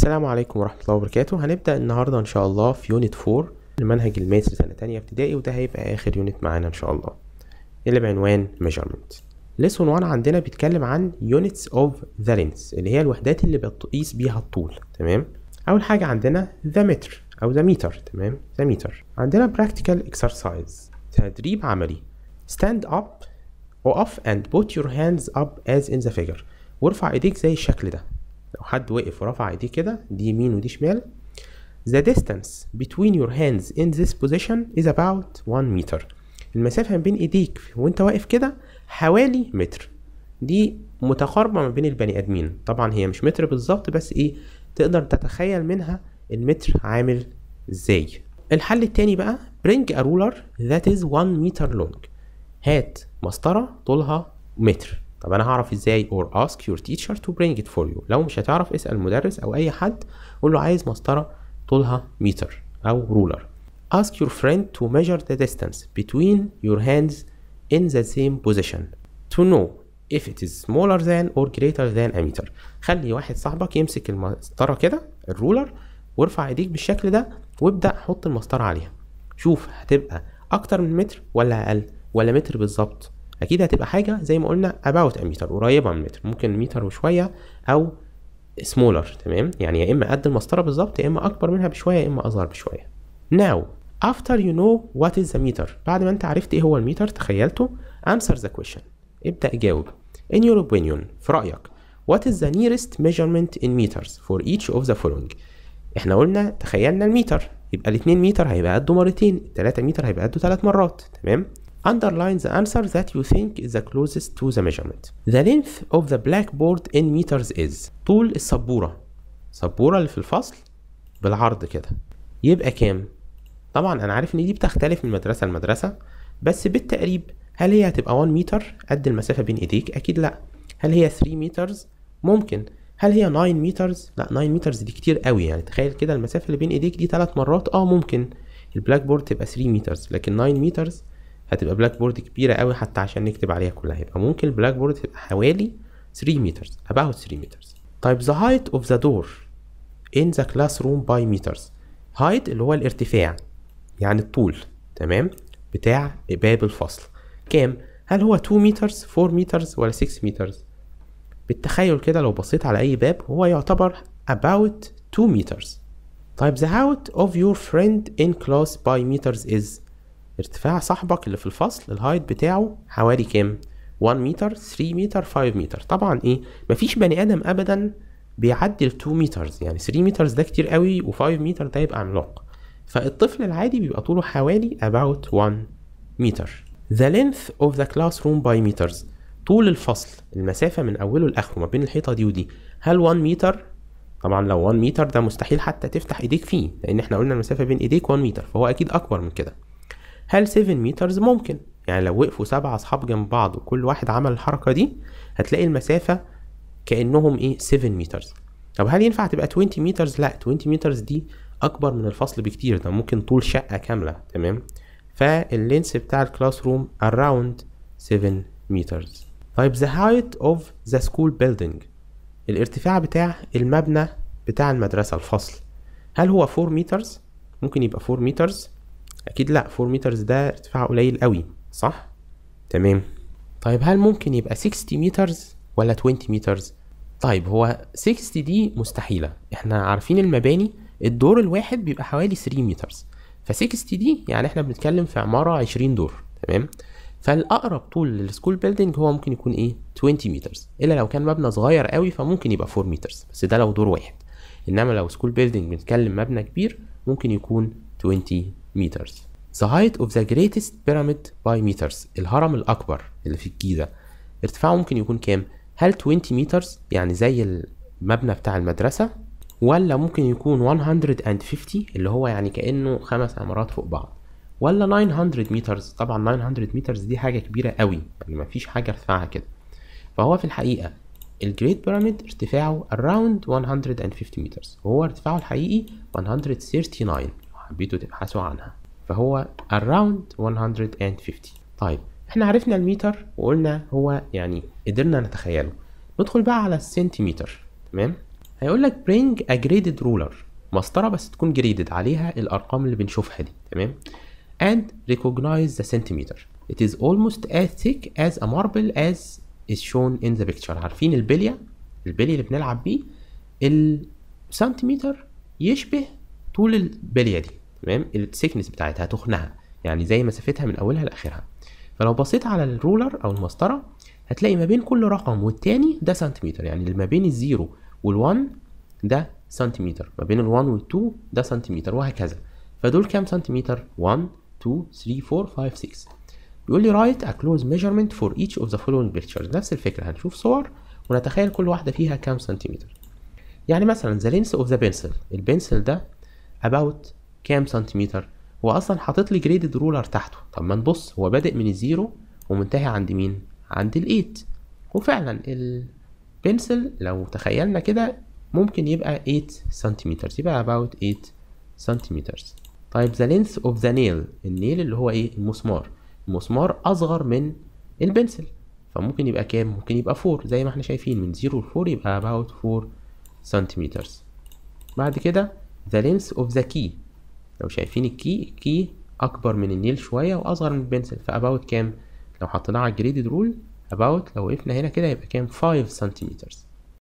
السلام عليكم ورحمة الله وبركاته هنبدأ النهاردة إن شاء الله في يونت 4 لمنهج الماس سنة تانية ابتدائي وده هيبقى آخر يونت معانا إن شاء الله اللي بعنوان measurement ليسون 1 عندنا بيتكلم عن units of the length اللي هي الوحدات اللي بتقيس بيها الطول تمام أول حاجة عندنا the meter أو the meter تمام the meter عندنا practical exercise تدريب عملي stand up وقف and put your hands up as in the figure وارفع ايديك زي الشكل ده لو حد وقف ورفع ايديه كده دي يمين ودي شمال The distance between your hands in this position is about 1 meter المسافة ما بين ايديك وانت واقف كده حوالي متر دي متقاربة ما بين البني ادمين طبعا هي مش متر بالظبط بس ايه تقدر تتخيل منها المتر عامل ازاي الحل التاني بقى bring a ruler that is 1 meter long هات مسطرة طولها متر طب انا هعرف ازاي or ask your teacher to bring it for you لو مش هتعرف اسال المدرس او اي حد قول له عايز مسطره طولها متر او رولر ask your friend to measure the distance between your hands in the same position to know if it is smaller than or greater than a meter خلي واحد صاحبك يمسك المسطره كده الرولر وارفع ايديك بالشكل ده وابدا حط المسطره عليها شوف هتبقى اكتر من متر ولا اقل ولا متر بالظبط اكيد هتبقى حاجه زي ما قلنا about a meter قريبه من متر ممكن متر وشويه او smaller تمام يعني يا اما قد المسطره بالظبط يا اما اكبر منها بشويه يا اما اصغر بشويه now after you know what is the meter بعد ما انت عرفت ايه هو المتر تخيلته answer the question ابدا جاوب in your opinion في رايك what is the nearest measurement in meters for each of the following احنا قلنا تخيلنا المتر يبقى 2 متر هيبقى قده مرتين 3 متر هيبقى قده 3 مرات تمام underline the answer that you think is the closest to the measurement. The length of the blackboard in meters is طول السبورة السبورة اللي في الفصل بالعرض كده يبقى كام؟ طبعا انا عارف ان دي بتختلف من مدرسة لمدرسة بس بالتقريب هل هي هتبقى 1 متر قد المسافة بين ايديك؟ اكيد لا هل هي 3 meters؟ ممكن هل هي 9 meters؟ لا 9 meters دي كتير قوي يعني تخيل كده المسافة اللي بين ايديك دي ثلاث مرات اه ممكن البلاك بورد تبقى 3 meters لكن 9 meters هتبقى بلاك بورد كبيره قوي حتى عشان نكتب عليها كلها يبقى ممكن البلاك بورد تبقى حوالي 3 meters about 3 meters طيب the height of the door in the classroom by meters height اللي هو الارتفاع يعني الطول تمام بتاع باب الفصل كام هل هو 2 meters 4 meters ولا 6 meters بالتخيل كده لو بصيت على اي باب هو يعتبر about 2 meters طيب the height of your friend in class by meters is ارتفاع صاحبك اللي في الفصل الهايت بتاعه حوالي كام 1 متر 3 متر 5 متر طبعا ايه مفيش بني ادم ابدا بيعدي ال 2 مترز يعني 3 مترز ده كتير قوي و5 متر ده يبقى عملاق فالطفل العادي بيبقى طوله حوالي about 1 متر the length of the classroom by meters طول الفصل المسافة من أوله لآخره ما بين الحيطة دي ودي هل 1 متر طبعا لو 1 متر ده مستحيل حتى تفتح ايديك فيه لان احنا قلنا المسافه بين ايديك 1 متر فهو اكيد اكبر من كده هل 7 مترز ممكن يعني لو وقفوا سبعة أصحاب جنب بعض وكل واحد عمل الحركة دي هتلاقي المسافة كأنهم إيه 7 مترز طب هل ينفع تبقى 20 مترز؟ لا 20 مترز دي أكبر من الفصل بكتير ده ممكن طول شقة كاملة تمام فاللينس بتاع الكلاس روم around 7 مترز طيب the height of the school building الارتفاع بتاع المبنى بتاع المدرسة الفصل هل هو 4 مترز؟ ممكن يبقى 4 مترز اكيد لا 4 مترز ده ارتفاع قليل قوي صح تمام طيب هل ممكن يبقى 60 مترز ولا 20 مترز طيب هو 60 دي مستحيله احنا عارفين المباني الدور الواحد بيبقى حوالي 3 مترز ف 60 دي يعني احنا بنتكلم في عماره 20 دور تمام فالاقرب طول للسكول بيلدينج هو ممكن يكون ايه 20 مترز الا لو كان مبنى صغير قوي فممكن يبقى 4 مترز بس ده لو دور واحد انما لو سكول بيلدينج بنتكلم مبنى كبير ممكن يكون 20 meters The height of the greatest pyramid by meters الهرم الأكبر اللي في الجيزة ارتفاعه ممكن يكون كام؟ هل 20 meters يعني زي المبنى بتاع المدرسة ولا ممكن يكون 150 اللي هو يعني كأنه خمس عمارات فوق بعض ولا 900 meters طبعا 900 meters دي حاجة كبيرة قوي يعني مفيش حاجة ارتفاعها كده فهو في الحقيقة الجريت بيراميد ارتفاعه around 150 متر وهو ارتفاعه الحقيقي 139 حبيتوا تبحثوا عنها فهو around 150 طيب احنا عرفنا الميتر وقلنا هو يعني قدرنا نتخيله ندخل بقى على السنتيمتر تمام هيقول لك bring a graded ruler مسطره بس تكون graded عليها الارقام اللي بنشوفها دي تمام and recognize the centimeter it is almost as thick as a marble as is shown in the picture عارفين البليه البلي اللي بنلعب بيه السنتيمتر يشبه طول البليه دي تمام السيكنس بتاعتها تخنها يعني زي مسافتها من اولها لاخرها فلو بصيت على الرولر او المسطره هتلاقي ما بين كل رقم والتاني ده سنتيمتر يعني اللي ما بين الزيرو والوان ده سنتيمتر ما بين الوان والتو ده سنتيمتر وهكذا فدول كام سنتيمتر 1 2 3 4 5 6 بيقول لي رايت ا كلوز ميجرمنت فور ايتش اوف ذا فولوينج بيكتشرز نفس الفكره هنشوف صور ونتخيل كل واحده فيها كام سنتيمتر يعني مثلا ذا لينس اوف ذا بنسل البنسل ده about كام سنتيمتر هو اصلا حاطط لي جريدد رولر تحته طب ما نبص هو بادئ من الزيرو ومنتهي عند مين عند الايت وفعلا البنسل لو تخيلنا كده ممكن يبقى 8 سنتيمتر يبقى about 8 سنتيمتر طيب the length of the nail النيل اللي هو ايه المسمار المسمار اصغر من البنسل فممكن يبقى كام ممكن يبقى 4 زي ما احنا شايفين من 0 ل 4 يبقى about 4 سنتيمتر بعد كده the length of the key لو شايفين الكي الكي اكبر من النيل شويه واصغر من البنسل فاباوت كام لو حطيناها على الجريدد رول اباوت لو وقفنا هنا كده يبقى كام 5 سنتيمترز